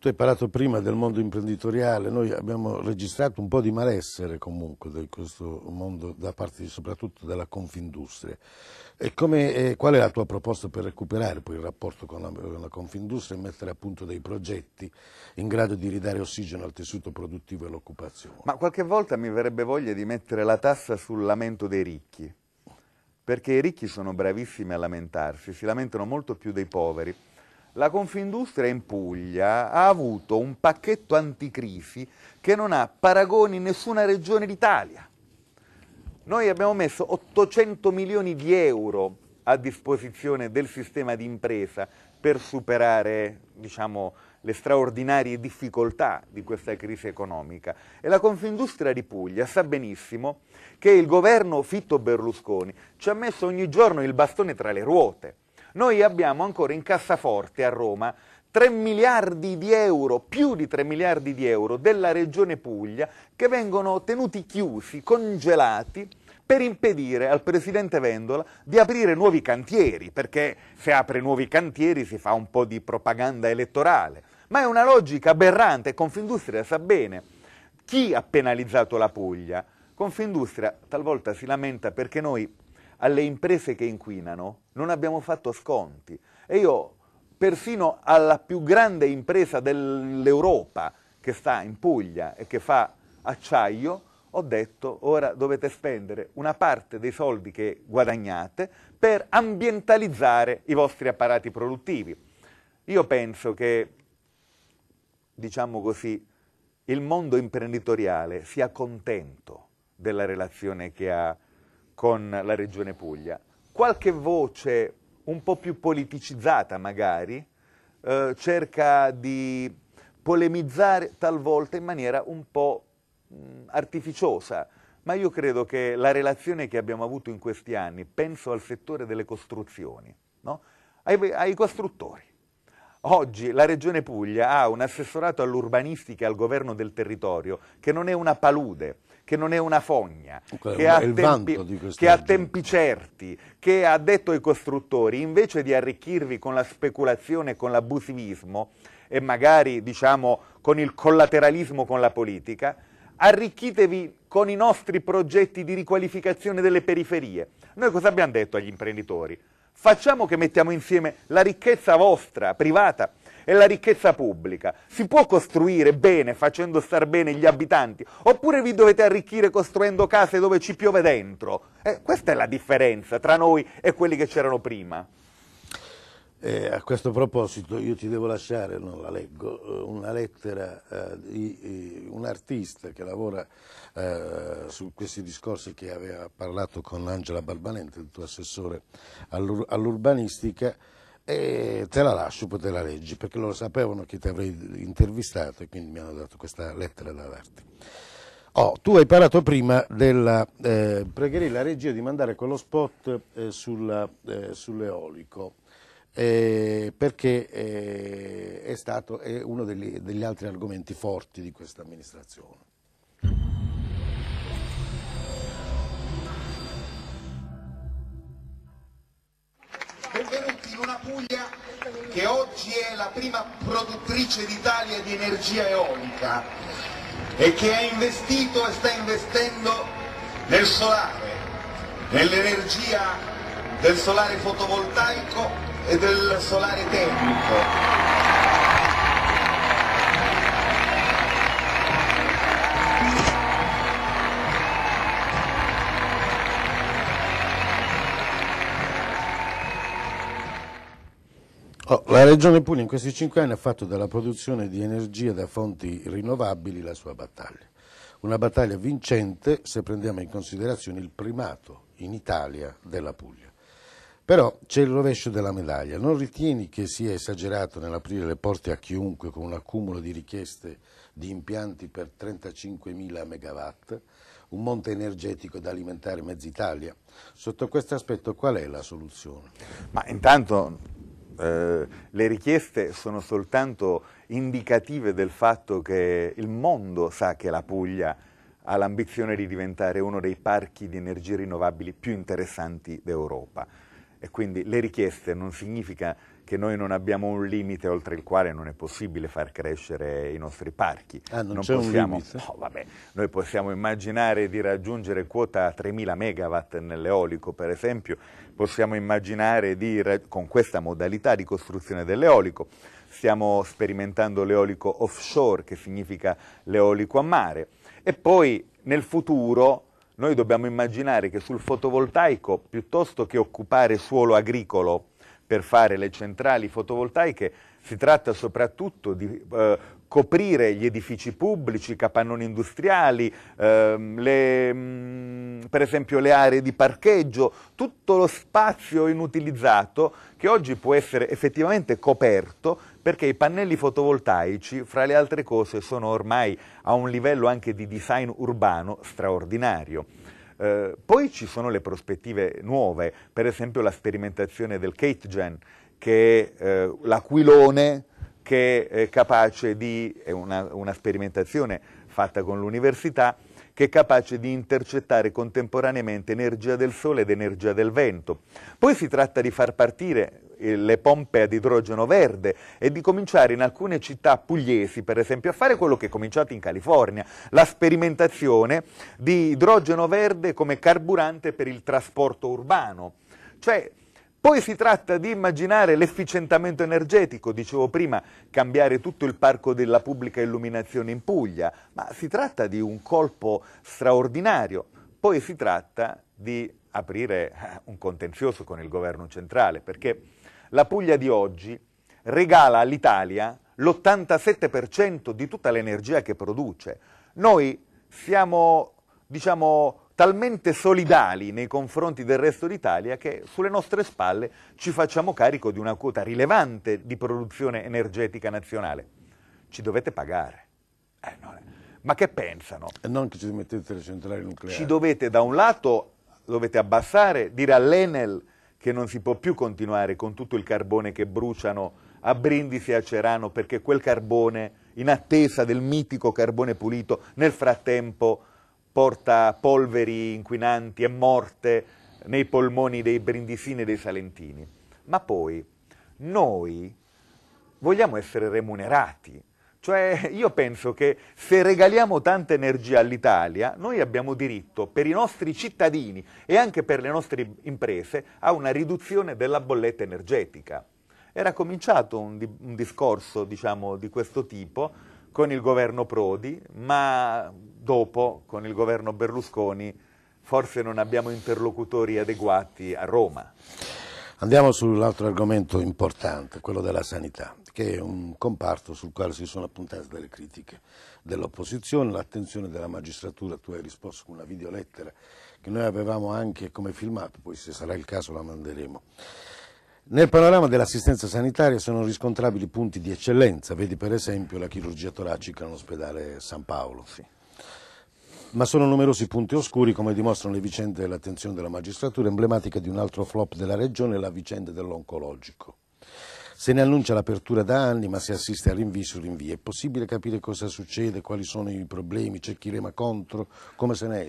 Tu hai parlato prima del mondo imprenditoriale, noi abbiamo registrato un po' di malessere comunque di questo mondo da parte di, soprattutto della Confindustria. Come, eh, qual è la tua proposta per recuperare poi il rapporto con la, con la, Confindustria e mettere a punto dei progetti in grado di ridare ossigeno al tessuto produttivo e all'occupazione? Ma qualche volta mi verrebbe voglia di mettere la tassa sul lamento dei ricchi, perché i ricchi sono bravissimi a lamentarsi, si lamentano molto più dei poveri la Confindustria in Puglia ha avuto un pacchetto anticrisi che non ha paragoni in nessuna regione d'Italia. Noi abbiamo messo 800 milioni di euro a disposizione del sistema di impresa per superare diciamo, le straordinarie difficoltà di questa crisi economica. E la Confindustria di Puglia sa benissimo che il governo Fitto Berlusconi ci ha messo ogni giorno il bastone tra le ruote noi abbiamo ancora in cassaforte a Roma 3 miliardi di euro, più di 3 miliardi di euro della regione Puglia che vengono tenuti chiusi, congelati per impedire al presidente Vendola di aprire nuovi cantieri, perché se apre nuovi cantieri si fa un po' di propaganda elettorale. Ma è una logica aberrante, Confindustria sa bene. Chi ha penalizzato la Puglia? Confindustria talvolta si lamenta perché noi alle imprese che inquinano non abbiamo fatto sconti. E io, persino alla più grande impresa dell'Europa che sta in Puglia e che fa acciaio, ho detto ora dovete spendere una parte dei soldi che guadagnate per ambientalizzare i vostri apparati produttivi. Io penso che, diciamo così, il mondo imprenditoriale sia contento della relazione che ha con la Regione Puglia. Qualche voce un po' più politicizzata magari eh, cerca di polemizzare talvolta in maniera un po' mm, artificiosa, ma io credo che la relazione che abbiamo avuto in questi anni, penso al settore delle costruzioni, no? ai, ai costruttori, Oggi la Regione Puglia ha un assessorato all'urbanistica e al governo del territorio che non è una palude, che non è una fogna, okay, che, ha tempi, che, ha tempi, certi, che ha detto ai costruttori, invece di arricchirvi con la speculazione, con l'abusivismo e magari diciamo, con il collateralismo con la politica, arricchitevi con i nostri progetti di riqualificazione delle periferie. Noi cosa abbiamo detto agli imprenditori? Facciamo che mettiamo insieme la ricchezza vostra, privata, è la ricchezza pubblica. Si può costruire bene facendo star bene gli abitanti, oppure vi dovete arricchire costruendo case dove ci piove dentro. Eh, questa è la differenza tra noi e quelli che c'erano prima. Eh, a questo proposito io ti devo lasciare, non la leggo, eh, una lettera eh, di un artista che lavora eh, su questi discorsi che aveva parlato con Angela Barbalente, il tuo assessore all'urbanistica, e te la lascio, poi te la leggi, perché loro sapevano che ti avrei intervistato e quindi mi hanno dato questa lettera da darti. Oh, tu hai parlato prima della, eh, pregherei la regia di mandare quello spot eh, sulla, eh, sull'eolico, eh, perché eh, è stato è uno degli, degli altri argomenti forti di questa amministrazione. Puglia che oggi è la prima produttrice d'Italia di energia eolica e che ha investito e sta investendo nel solare, nell'energia del solare fotovoltaico e del solare termico. Oh, la Regione Puglia in questi cinque anni ha fatto della produzione di energia da fonti rinnovabili la sua battaglia. Una battaglia vincente se prendiamo in considerazione il primato in Italia della Puglia. Però c'è il rovescio della medaglia. Non ritieni che sia esagerato nell'aprire le porte a chiunque con un accumulo di richieste di impianti per 35.000 megawatt, un monte energetico da alimentare mezza Italia? Sotto questo aspetto qual è la soluzione? Ma intanto eh, le richieste sono soltanto indicative del fatto che il mondo sa che la Puglia ha l'ambizione di diventare uno dei parchi di energie rinnovabili più interessanti d'Europa e quindi le richieste non significa che noi non abbiamo un limite oltre il quale non è possibile far crescere i nostri parchi. Ah, non, non c'è possiamo, un limite? Oh, vabbè, noi possiamo immaginare di raggiungere quota 3.000 megawatt nell'eolico, per esempio, possiamo immaginare di, con questa modalità di costruzione dell'eolico, stiamo sperimentando l'eolico offshore, che significa l'eolico a mare, e poi nel futuro noi dobbiamo immaginare che sul fotovoltaico, piuttosto che occupare suolo agricolo, per fare le centrali fotovoltaiche, si tratta soprattutto di eh, coprire gli edifici pubblici, i capannoni industriali, ehm, le, mh, mm, per esempio le aree di parcheggio, tutto lo spazio inutilizzato che oggi può essere effettivamente coperto perché i pannelli fotovoltaici, fra le altre cose, sono ormai a un livello anche di design urbano straordinario. Eh, poi ci sono le prospettive nuove, per esempio la sperimentazione del CateGen, che è eh, l'aquilone che è capace di, è una, una sperimentazione fatta con l'università, che è capace di intercettare contemporaneamente energia del sole ed energia del vento. Poi si tratta di far partire eh, le pompe ad idrogeno verde e di cominciare in alcune città pugliesi, per esempio, a fare quello che è cominciato in California, la sperimentazione di idrogeno verde come carburante per il trasporto urbano. Cioè, poi si tratta di immaginare l'efficientamento energetico, dicevo prima, cambiare tutto il parco della pubblica illuminazione in Puglia, ma si tratta di un colpo straordinario. Poi si tratta di aprire eh, un contenzioso con il governo centrale, perché la Puglia di oggi regala all'Italia l'87% di tutta l'energia che produce. Noi siamo, diciamo, talmente solidali nei confronti del resto d'Italia che sulle nostre spalle ci facciamo carico di una quota rilevante di produzione energetica nazionale. Ci dovete pagare. Eh, no, eh. ma che pensano? E non che ci mettete le centrali nucleari. Ci dovete da un lato dovete abbassare, dire all'Enel che non si può più continuare con tutto il carbone che bruciano a Brindisi e a Cerano perché quel carbone, in attesa del mitico carbone pulito, nel frattempo porta polveri inquinanti e morte nei polmoni dei brindisini e dei salentini. Ma poi noi vogliamo essere remunerati cioè io penso che se regaliamo tanta energia all'Italia, noi abbiamo diritto per i nostri cittadini e anche per le nostre imprese a una riduzione della bolletta energetica. Era cominciato un, di un discorso diciamo, di questo tipo con il governo Prodi, ma dopo con il governo Berlusconi forse non abbiamo interlocutori adeguati a Roma. Andiamo sull'altro argomento importante, quello della sanità che è un comparto sul quale si sono appuntate delle critiche dell'opposizione, l'attenzione della magistratura, tu hai risposto con una videolettera che noi avevamo anche come filmato, poi se sarà il caso la manderemo. Nel panorama dell'assistenza sanitaria sono riscontrabili punti di eccellenza, vedi per esempio la chirurgia toracica all'ospedale San Paolo. Sì. Ma sono numerosi punti oscuri, come dimostrano le vicende dell'attenzione della magistratura, emblematica di un altro flop della regione, la vicenda dell'oncologico. Se ne annuncia l'apertura da anni, ma si assiste a rinvii su rinvii. È possibile capire cosa succede, quali sono i problemi, c'è chi rema contro, come se ne esce?